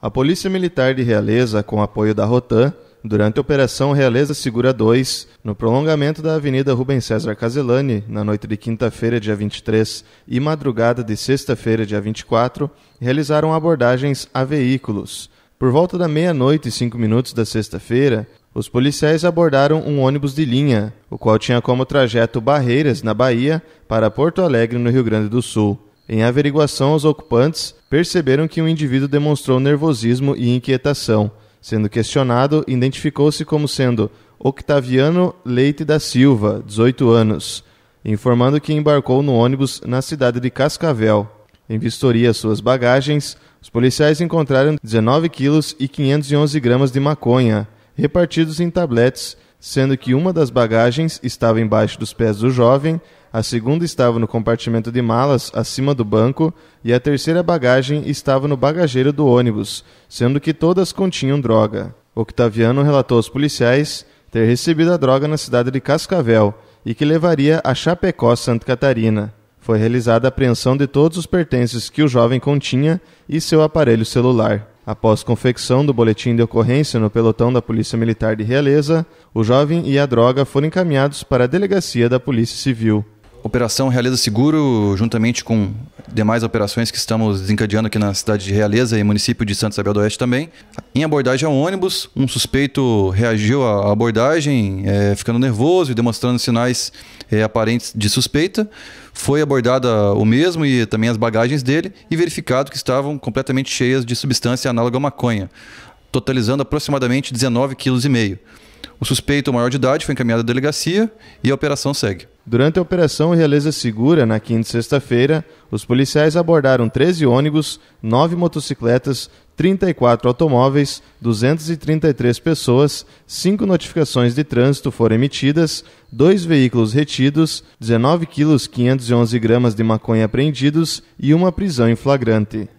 A Polícia Militar de Realeza, com apoio da Rotan, durante a Operação Realeza Segura 2, no prolongamento da Avenida Rubem César Caselani, na noite de quinta-feira, dia 23, e madrugada de sexta-feira, dia 24, realizaram abordagens a veículos. Por volta da meia-noite e cinco minutos da sexta-feira, os policiais abordaram um ônibus de linha, o qual tinha como trajeto Barreiras, na Bahia, para Porto Alegre, no Rio Grande do Sul. Em averiguação, os ocupantes perceberam que o um indivíduo demonstrou nervosismo e inquietação. Sendo questionado, identificou-se como sendo Octaviano Leite da Silva, 18 anos, informando que embarcou no ônibus na cidade de Cascavel. Em vistoria às suas bagagens, os policiais encontraram 19 quilos e 511 gramas de maconha, repartidos em tabletes sendo que uma das bagagens estava embaixo dos pés do jovem, a segunda estava no compartimento de malas, acima do banco, e a terceira bagagem estava no bagageiro do ônibus, sendo que todas continham droga. Octaviano relatou aos policiais ter recebido a droga na cidade de Cascavel e que levaria a Chapecó, Santa Catarina. Foi realizada a apreensão de todos os pertences que o jovem continha e seu aparelho celular. Após confecção do boletim de ocorrência no pelotão da Polícia Militar de Realeza, o jovem e a droga foram encaminhados para a delegacia da Polícia Civil. Operação Realeza Seguro, juntamente com demais operações que estamos desencadeando aqui na cidade de Realeza e município de Santos Isabel do Oeste também. Em abordagem a um ônibus, um suspeito reagiu à abordagem, é, ficando nervoso e demonstrando sinais é, aparentes de suspeita. Foi abordada o mesmo e também as bagagens dele e verificado que estavam completamente cheias de substância análoga à maconha, totalizando aproximadamente 19,5 kg. O suspeito, maior de idade, foi encaminhado à delegacia e a operação segue. Durante a operação Realeza Segura, na quinta e sexta-feira, os policiais abordaram 13 ônibus, 9 motocicletas, 34 automóveis, 233 pessoas, 5 notificações de trânsito foram emitidas, 2 veículos retidos, 19 quilos 511 gramas de maconha apreendidos e uma prisão em flagrante.